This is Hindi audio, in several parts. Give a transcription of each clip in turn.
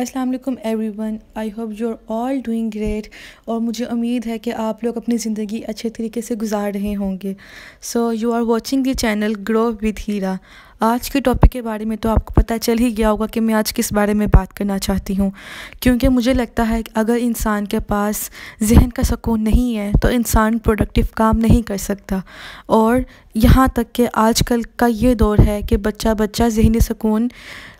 Aslam everyone I hope you are all doing great और मुझे उम्मीद है कि आप लोग अपनी ज़िंदगी अच्छे तरीके से गुजार रहे होंगे so you are watching the channel grow with Heera आज के टॉपिक के बारे में तो आपको पता चल ही गया होगा कि मैं आज किस बारे में बात करना चाहती हूँ क्योंकि मुझे लगता है कि अगर इंसान के पास जहन का सुकून नहीं है तो इंसान प्रोडक्टिव काम नहीं कर सकता और यहाँ तक कि आजकल का ये दौर है कि बच्चा बच्चा जहनी सुकून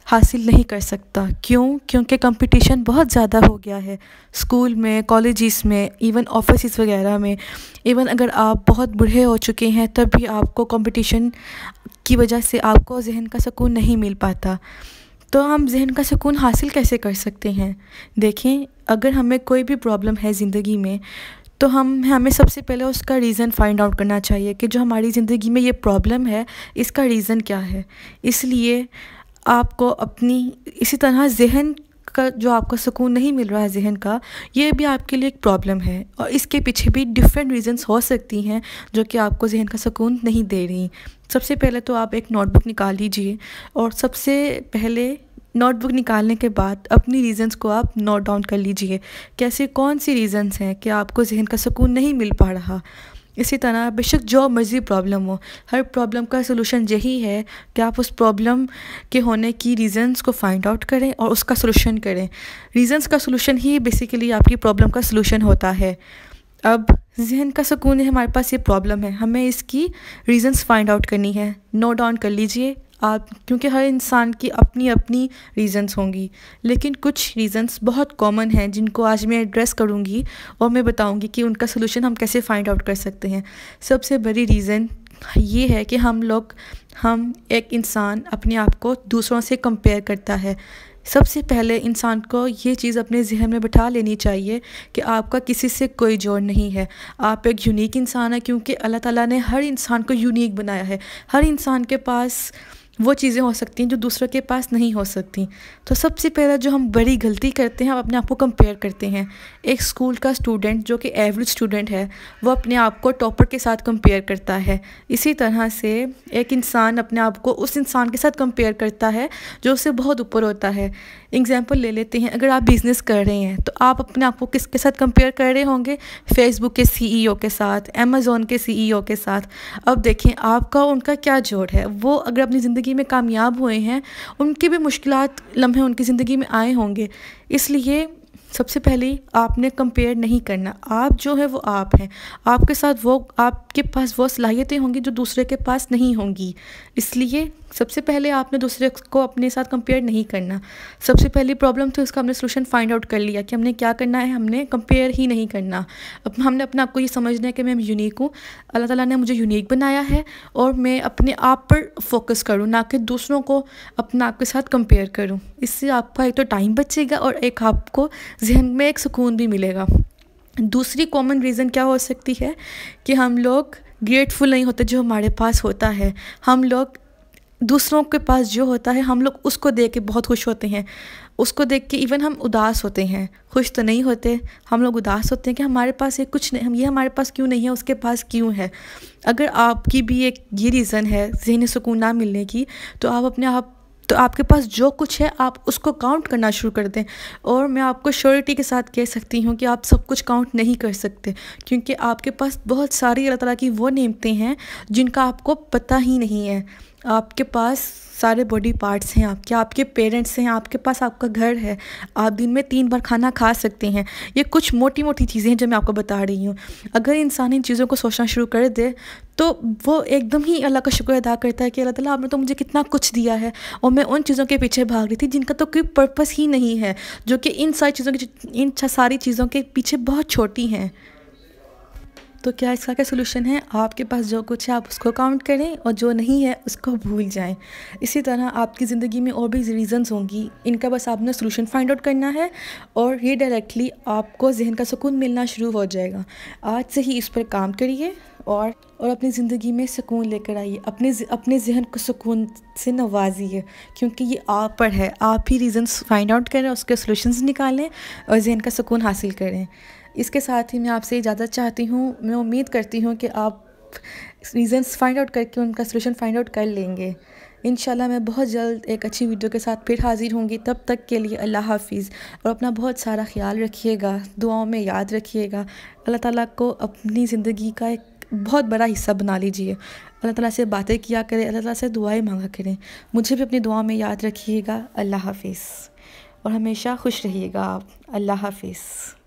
हासिल नहीं कर सकता क्यों क्योंकि कंपटीशन बहुत ज़्यादा हो गया है स्कूल में कॉलेजेस में इवन ऑफिस वगैरह में इवन अगर आप बहुत बूढ़े हो चुके हैं तब भी आपको कंपटीशन की वजह से आपको जहन का सुकून नहीं मिल पाता तो हम जहन का सुकून हासिल कैसे कर सकते हैं देखें अगर हमें कोई भी प्रॉब्लम है ज़िंदगी में तो हम हमें सबसे पहले उसका रीज़न फाइंड आउट करना चाहिए कि जो हमारी ज़िंदगी में ये प्रॉब्लम है इसका रीज़न क्या है इसलिए आपको अपनी इसी तरह जहन का जो आपका सुकून नहीं मिल रहा है जहन का ये भी आपके लिए एक प्रॉब्लम है और इसके पीछे भी डिफरेंट रीजंस हो सकती हैं जो कि आपको जहन का सुकून नहीं दे रही सबसे पहले तो आप एक नोटबुक निकाल लीजिए और सबसे पहले नोटबुक निकालने के बाद अपनी रीजंस को आप नोट डाउन कर लीजिए कैसे कौन सी रीजंस हैं कि आपको जहन का सुकून नहीं मिल पा रहा इसी तरह बेशक जो मर्ज़ी प्रॉब्लम हो हर प्रॉब्लम का सोलूशन यही है कि आप उस प्रॉब्लम के होने की रीज़न्स को फाइंड आउट करें और उसका सोलूशन करें रीज़न्स का सोलूशन ही बेसिकली आपकी प्रॉब्लम का सोलूशन होता है अब जहन का सुकून है हमारे पास ये प्रॉब्लम है हमें इसकी रीज़न्स फाइंड आउट करनी है नोट डाउन कर लीजिए आप क्योंकि हर इंसान की अपनी अपनी रीज़न्स होंगी लेकिन कुछ रीज़न्स बहुत कॉमन हैं जिनको आज मैं एड्रेस करूँगी और मैं बताऊँगी कि उनका सलूशन हम कैसे फाइंड आउट कर सकते हैं सबसे बड़ी रीज़न ये है कि हम लोग हम एक इंसान अपने आप को दूसरों से कंपेयर करता है सबसे पहले इंसान को ये चीज़ अपने जहन में बैठा लेनी चाहिए कि आपका किसी से कोई जोड़ नहीं है आप एक यूनिक इंसान है क्योंकि अल्लाह ताला ने हर इंसान को यूनिक बनाया है हर इंसान के पास वो चीज़ें हो सकती हैं जो दूसरों के पास नहीं हो सकती तो सबसे पहला जो हम बड़ी गलती करते हैं हम अपने आप को कंपेयर करते हैं एक स्कूल का स्टूडेंट जो कि एवरेज स्टूडेंट है वो अपने आप को टॉपर के साथ कंपेयर करता है इसी तरह से एक इंसान अपने आप को उस इंसान के साथ कंपेयर करता है जो उससे बहुत ऊपर होता है एग्ज़ाम्पल ले लेते हैं अगर आप बिज़नेस कर रहे हैं तो आप अपने आप को किसके साथ कंपेयर कर रहे होंगे फेसबुक के सी e के साथ अमेज़ोन के सी e के साथ अब देखें आपका उनका क्या जोड़ है वो अगर अपनी ज़िंदगी ज़िंदगी में कामयाब हुए हैं उनके भी मुश्किल लम्हे उनकी ज़िंदगी में आए होंगे इसलिए सबसे पहले आपने कंपेयर नहीं करना आप जो है वो आप हैं आपके साथ वो आपके पास वो सलाहियतें होंगी जो दूसरे के पास नहीं होंगी इसलिए सबसे पहले आपने दूसरे को अपने साथ कंपेयर नहीं करना सबसे पहली प्रॉब्लम थी उसका हमने सोल्यूशन फाइंड आउट कर लिया कि हमने क्या करना है हमने कंपेयर ही नहीं करना अब हमने अपने आप को ये समझना है कि मैं यूनिक हूँ अल्लाह ताला ने मुझे यूनिक बनाया है और मैं अपने आप पर फोकस करूँ ना कि दूसरों को अपने आप के साथ कंपेयर करूँ इससे आपका एक तो टाइम बचेगा और एक आपको जहन में एक सुकून भी मिलेगा दूसरी कॉमन रीज़न क्या हो सकती है कि हम लोग ग्रेटफुल नहीं होते जो हमारे पास होता है हम लोग दूसरों के पास जो होता है हम लोग उसको देख के बहुत खुश होते हैं उसको देख के इवन हम उदास होते हैं खुश तो नहीं होते हम लोग उदास होते हैं कि हमारे पास ये कुछ नहीं हम ये हमारे पास क्यों नहीं है उसके पास क्यों है अगर आपकी भी एक ये रीज़न है जहनी सुकून ना मिलने की तो आप अपने आप तो आपके पास जो कुछ है आप उसको काउंट करना शुरू कर दें और मैं आपको श्योरिटी के साथ कह सकती हूँ कि आप सब कुछ काउंट नहीं कर सकते क्योंकि आपके पास बहुत सारी अल्लाह तला की वो नियमतें हैं जिनका आपको पता ही नहीं है आपके पास सारे बॉडी पार्ट्स हैं आपके आपके पेरेंट्स हैं आपके पास आपका घर है आप दिन में तीन बार खाना खा सकते हैं ये कुछ मोटी मोटी चीज़ें हैं जो मैं आपको बता रही हूँ अगर इंसान इन चीज़ों को सोचना शुरू कर दे तो वो एकदम ही अल्लाह का शुक्र अदा करता है कि अल्लाह ताला आपने तो मुझे कितना कुछ दिया है और मैं उन चीज़ों के पीछे भाग रही थी जिनका तो कोई पर्पस ही नहीं है जो कि इन सारी चीज़ों की इन सारी चीज़ों के पीछे बहुत छोटी हैं तो क्या इसका क्या सोल्यूशन है आपके पास जो कुछ है आप उसको काउंट करें और जो नहीं है उसको भूल जाएं इसी तरह आपकी ज़िंदगी में और भी रीज़न्स होंगी इनका बस आपने सोल्यूशन फाइंड आउट करना है और ये डायरेक्टली आपको जहन का सुकून मिलना शुरू हो जाएगा आज से ही इस पर काम करिए और और अपनी ज़िंदगी में सुकून लेकर आइए अपने अपने जहन को सुकून से नवाजिए क्योंकि ये आप पर है आप ही रीज़न्स फाइंड आउट करें उसके सोल्यूशन निकालें और जहन का सुकून हासिल करें इसके साथ ही मैं आपसे इजाज़त चाहती हूँ मैं उम्मीद करती हूँ कि आप रीज़न्स फाइंड आउट करके उनका सोल्यूशन फाइंड आउट कर लेंगे इन मैं बहुत जल्द एक अच्छी वीडियो के साथ फिर हाज़िर होंगी तब तक के लिए अल्लाह हाफिज़ और अपना बहुत सारा ख्याल रखिएगा दुआओं में याद रखिएगा अल्लाह ताला को अपनी ज़िंदगी का एक बहुत बड़ा हिस्सा बना लीजिए अल्लाह ताला से बातें किया करें अल्लाह ताला से दुआएं मांगा करें मुझे भी अपनी दुआ में याद रखिएगा अल्लाह हाफिज़ और हमेशा खुश रहिएगा आप अल्लाह हाफिज़